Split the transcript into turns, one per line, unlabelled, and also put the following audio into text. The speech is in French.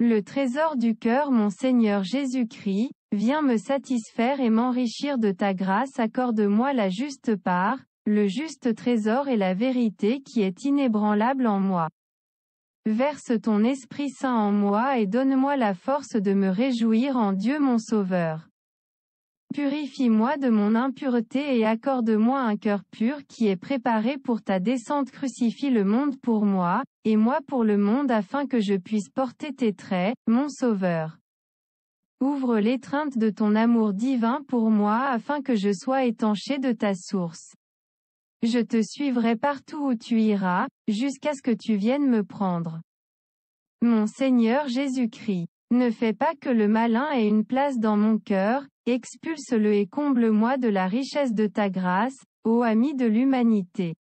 Le trésor du cœur mon Seigneur Jésus-Christ, viens me satisfaire et m'enrichir de ta grâce accorde-moi la juste part, le juste trésor et la vérité qui est inébranlable en moi. Verse ton Esprit Saint en moi et donne-moi la force de me réjouir en Dieu mon Sauveur. Purifie-moi de mon impureté et accorde-moi un cœur pur qui est préparé pour ta descente. Crucifie le monde pour moi, et moi pour le monde afin que je puisse porter tes traits, mon Sauveur. Ouvre l'étreinte de ton amour divin pour moi afin que je sois étanché de ta source. Je te suivrai partout où tu iras, jusqu'à ce que tu viennes me prendre. Mon Seigneur Jésus-Christ. Ne fais pas que le malin ait une place dans mon cœur, expulse-le et comble-moi de la richesse de ta grâce, ô ami de l'humanité.